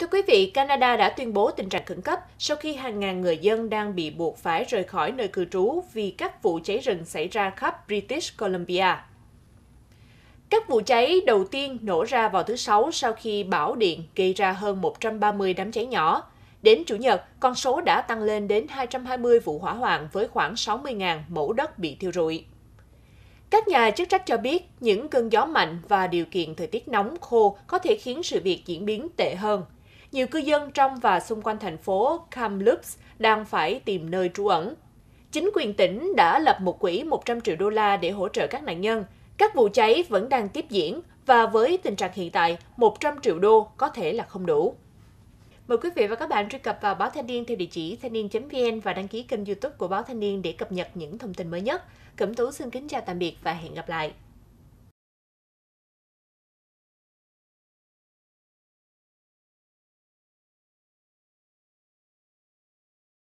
Thưa quý vị, Canada đã tuyên bố tình trạng khẩn cấp sau khi hàng ngàn người dân đang bị buộc phải rời khỏi nơi cư trú vì các vụ cháy rừng xảy ra khắp British Columbia. Các vụ cháy đầu tiên nổ ra vào thứ Sáu sau khi bão điện gây ra hơn 130 đám cháy nhỏ. Đến Chủ nhật, con số đã tăng lên đến 220 vụ hỏa hoạn với khoảng 60.000 mẫu đất bị thiêu rụi. Các nhà chức trách cho biết những cơn gió mạnh và điều kiện thời tiết nóng khô có thể khiến sự việc diễn biến tệ hơn – nhiều cư dân trong và xung quanh thành phố Kamloops đang phải tìm nơi trú ẩn. Chính quyền tỉnh đã lập một quỹ 100 triệu đô la để hỗ trợ các nạn nhân. Các vụ cháy vẫn đang tiếp diễn và với tình trạng hiện tại, 100 triệu đô có thể là không đủ. Mời quý vị và các bạn truy cập vào báo Thanh niên theo địa chỉ thanh niên.vn và đăng ký kênh YouTube của báo Thanh niên để cập nhật những thông tin mới nhất. Cẩm Tú xin kính chào tạm biệt và hẹn gặp lại.